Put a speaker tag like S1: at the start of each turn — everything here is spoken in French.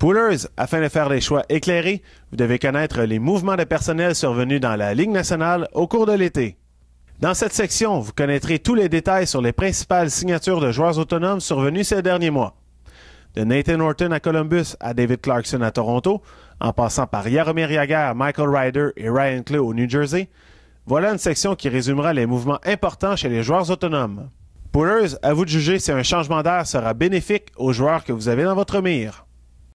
S1: Poolers, afin de faire des choix éclairés, vous devez connaître les mouvements de personnel survenus dans la Ligue nationale au cours de l'été. Dans cette section, vous connaîtrez tous les détails sur les principales signatures de joueurs autonomes survenus ces derniers mois. De Nathan Orton à Columbus à David Clarkson à Toronto, en passant par Yaromir Jagr, Michael Ryder et Ryan Clay au New Jersey, voilà une section qui résumera les mouvements importants chez les joueurs autonomes. Poolers, à vous de juger si un changement d'air sera bénéfique aux joueurs que vous avez dans votre mire.